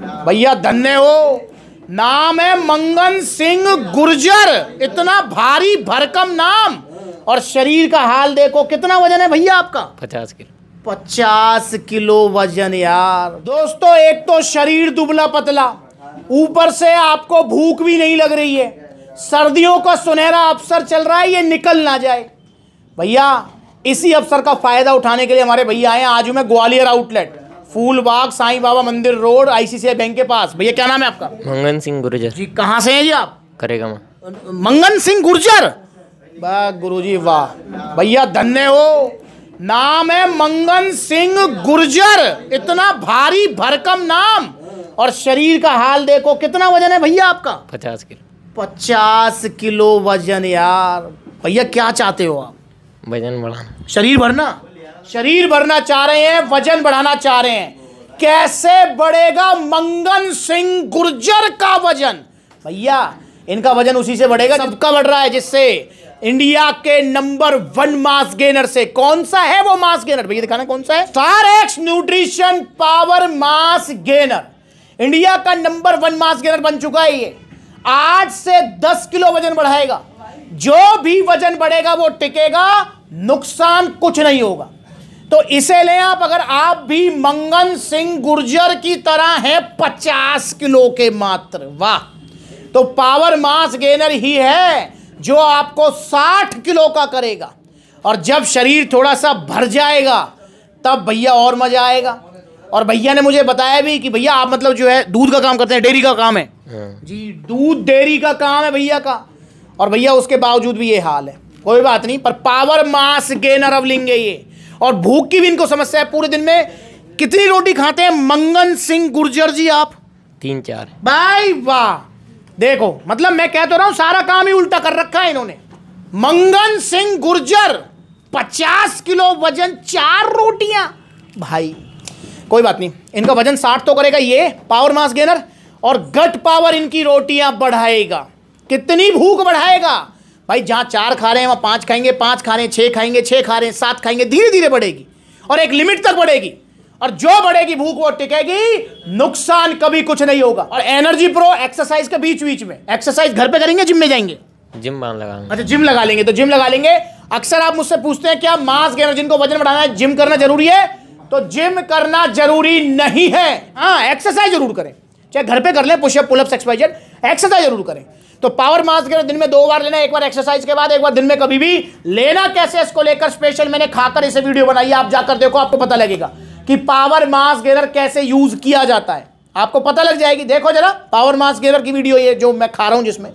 भैया धन्य हो नाम है मंगन सिंह गुर्जर इतना भारी भरकम नाम और शरीर का हाल देखो कितना वजन है भैया आपका पचास किलो पचास किलो वजन यार दोस्तों एक तो शरीर दुबला पतला ऊपर से आपको भूख भी नहीं लग रही है सर्दियों का सुनहरा अवसर चल रहा है ये निकल ना जाए भैया इसी अवसर का फायदा उठाने के लिए हमारे भैया आए आज मैं Gwalior outlet Phoolbagh Sai Baba Mandir road ICCI bank के पास भैया क्या नाम है आपका मंगन सिंह गुर्जर जी कहाँ से हैं जी आप करेगा मंगन सिंह गुर्जर वाह गुरु जी वाह भैया धन्य हो नाम है मंगन सिंह गुर्जर इतना भारी भरकम नाम और शरीर का हाल देखो कितना वजन है भैया आपका पचास किलो पचास किलो वजन यार भैया क्या चाहते हो आप वजन बढ़ाना शरीर भरना शरीर भरना चाह रहे हैं वजन बढ़ाना चाह रहे हैं कैसे बढ़ेगा मंगन सिंह गुर्जर का वजन भैया इनका वजन उसी से बढ़ेगा सबका बढ़ रहा है जिससे इंडिया के नंबर वन मास गेनर से कौन सा है वो मास गेनर भैया दिखाना कौन सा है Star X nutrition power mass gainer India का नंबर वन मास गेनर बन चुका है ये आज से दस किलो वजन बढ़ाएगा जो भी वजन बढ़ेगा वो टिकेगा नुकसान कुछ नहीं होगा तो इसे ले आप अगर आप भी मंगन सिंह गुर्जर की तरह हैं पचास किलो के मात्र वाह तो पावर मास गेनर ही है जो आपको साठ किलो का करेगा और जब शरीर थोड़ा सा भर जाएगा तब भैया और मजा आएगा और भैया ने मुझे बताया भी कि भैया आप मतलब जो है दूध का काम करते हैं डेयरी का काम है हाँ। जी दूध डेयरी का काम है भैया का और भैया उसके बावजूद भी ये हाल है कोई बात नहीं पर पावर मास गेनर अब लेंगे ये और भूख की भी इनको समस्या है पूरे दिन में कितनी रोटी खाते हैं मंगन सिंह गुर्जर जी आप तीन चार भाई वाह देखो मतलब मैं कह तो रहा हूं सारा काम ही उल्टा कर रखा है इन्होंने मंगन सिंह गुर्जर पचास किलो वजन चार रोटियां भाई कोई बात नहीं इनका वजन साठ तो करेगा ये पावर मास गेनर और गट पावर इनकी रोटियां बढ़ाएगा कितनी भूख बढ़ाएगा भाई जहाँ चार खा रहे हैं वहाँ पाँच खाएंगे पाँच खा रहे हैं छः खाएंगे छः खा रहे हैं सात खाएंगे धीरे धीरे बढ़ेगी और एक लिमिट तक बढ़ेगी और जो बढ़ेगी भूख वो टिकेगी नुकसान कभी कुछ नहीं होगा और एनर्जी प्रो एक्सरसाइज के बीच बीच में एक्सरसाइज घर पे करेंगे जिम में जाएंगे जिम लगा अच्छा जिम लगा लेंगे तो जिम लगा लेंगे अक्सर आप मुझसे पूछते हैं क्या मास गेनर जिनको वजन बढ़ाना है जिम करना जरूरी है तो जिम करना जरूरी नहीं है हाँ एक्सरसाइज जरूर करें चाहे घर पे कर लें पुशअप पुलअप एक्सपाइजर एक्सरसाइज जरूर करें तो पावर मास के दिन में दो बार लेना एक बार एक्सरसाइज के बाद एक बार दिन में कभी भी लेना कैसे इसको लेकर स्पेशल मैंने खाकर इसे वीडियो बनाई आप जाकर देखो आपको पता लगेगा कि पावर मास गेनर कैसे यूज किया जाता है आपको पता लग जाएगी देखो जरा पावर मास गेनर की वीडियो ये जो मैं खा रहा हूं जिसमें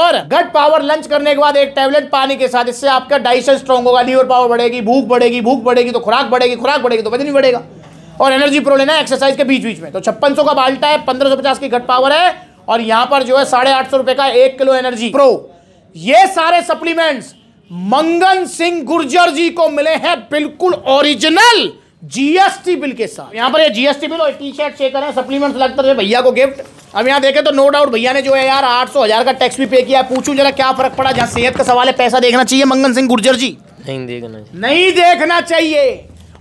और गट पावर लंच करने के बाद एक टैबलेट पानी के साथ इससे आपका डाइजेशन स्ट्रांग होगा लीवर पावर बढ़ेगी भूख बढ़ेगी भूख बढ़ेगी तो खुराक बढ़ेगी खुराक बढ़ेगी तो वजन भी बढ़ेगा और एनर्जी प्रो लेना एक्सरसाइज के बीच बीच में तो छप्पन का बाल्टा है पंद्रह की घट पावर है और यहां पर जो है साढ़े आठ का एक किलो एनर्जी प्रो ये सारे सप्लीमेंट्स मंगन सिंह गुर्जर जी को मिले हैं बिल्कुल ओरिजिनल जीएसटी बिल के साथ यहां पर ये जीएसटी बिल और टी शर्ट चेक करें सप्लीमेंट्स लगता है भैया को गिफ्ट अब यहां देखें तो नो डाउट भैया ने जो है यार आठ सौ हजार का टैक्स भी पे किया है पूछूं जरा क्या फर्क पड़ा जहां सेहत का सवाल है पैसा देखना चाहिए मंगन सिंह गुर्जर जी नहीं देखना चाहिए नहीं देखना चाहिए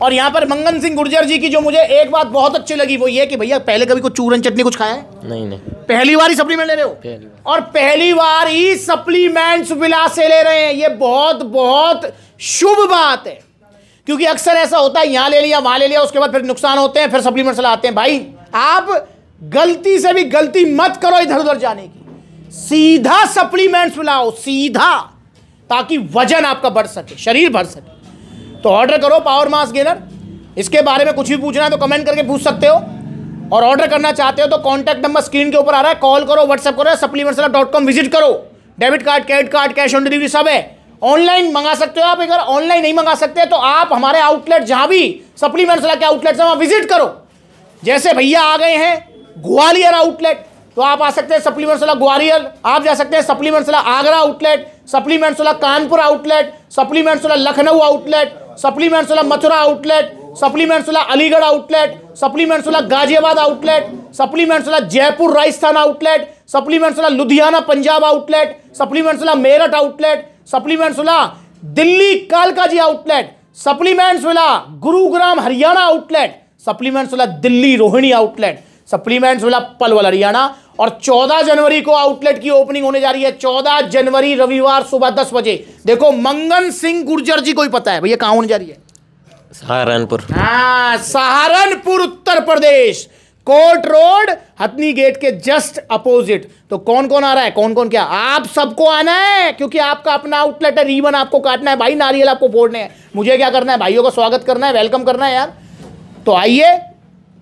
और यहाँ पर मंगन सिंह गुर्जर जी की जो मुझे एक बात बहुत अच्छी लगी वो ये कि भैया पहले कभी कुछ चूरन चटनी कुछ खाया है नहीं नहीं पहली बार ही सप्लीमेंट ले रहे हो और पहली बार ही सप्लीमेंट्स विला से ले रहे हैं ये बहुत बहुत शुभ बात है क्योंकि अक्सर ऐसा होता है यहाँ ले लिया वहाँ ले लिया उसके बाद फिर नुकसान होते हैं फिर सप्लीमेंट्स लाते हैं भाई आप गलती से भी गलती मत करो इधर उधर जाने की सीधा सप्लीमेंट्स मिलाओ सीधा ताकि वजन आपका बढ़ सके शरीर बढ़ सके तो ऑर्डर करो पावर मास गेनर इसके बारे में कुछ भी पूछना है तो कमेंट करके पूछ सकते हो और ऑर्डर करना चाहते हो तो कॉन्टैक्ट नंबर स्क्रीन के ऊपर आ रहा है कॉल करो व्हाट्सअप करो सप्लीमेंट डॉट कॉम विजिट करो debit card credit card cash on delivery सब है ऑनलाइन मंगा सकते हो आप अगर ऑनलाइन नहीं मंगा सकते तो आप हमारे आउटलेट जहाँ भी सप्लीमेंट के आउटलेट है वहाँ विजिट करो जैसे भैया आ गए हैं ग्वालियर आउटलेट तो आप आ सकते हैं सप्लीमेंट ग्वालियर आप जा सकते हैं सप्लीमेंट आगरा आउटलेट सप्लीमेंट्सला कानपुर आउटलेट सप्लीमेंट्सला लखनऊ आउटलेट सप्लीमेंट्स वाला मथुरा आउटलेट सप्लीमेंट्स वाला अलीगढ़ आउटलेट सप्लीमेंट्स वाला गाजियाबाद आउटलेट सप्लीमेंट्स वाला जयपुर राजस्थान आउटलेट सप्लीमेंट्स वाला लुधियाना पंजाब आउटलेट सप्लीमेंट्स वाला मेरठ आउटलेट सप्लीमेंट्स वाला दिल्ली कालका जी आउटलेट सप्लीमेंट्स वाला गुरुग्राम हरियाणा आउटलेट सप्लीमेंट्स वाला दिल्ली रोहिणी आउटलेट सप्लीमेंट्स मिला पलवल हरियाणा और 14 जनवरी को आउटलेट की ओपनिंग होने जा रही है 14 जनवरी रविवार सुबह दस बजे देखो मंगन सिंह गुर्जर जी को ही पता है भैया कहाँ होने जा रही है सहारनपुर हाँ Saharanpur Uttar Pradesh court road Hathni gate के जस्ट अपोजिट तो कौन कौन आ रहा है कौन कौन क्या आप सबको आना है क्योंकि आपका अपना आउटलेट है रीबन आपको काटना है भाई नारियल आपको फोड़ने हैं मुझे क्या करना है भाइयों का स्वागत करना है वेलकम करना है यार तो आइए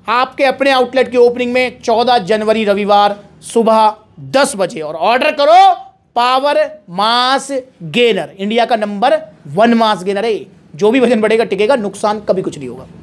आपके अपने आउटलेट की ओपनिंग में 14 जनवरी रविवार सुबह 10 बजे और ऑर्डर करो पावर मास गेनर इंडिया का नंबर वन मास गेनर है जो भी वजन बढ़ेगा टिकेगा नुकसान कभी कुछ नहीं होगा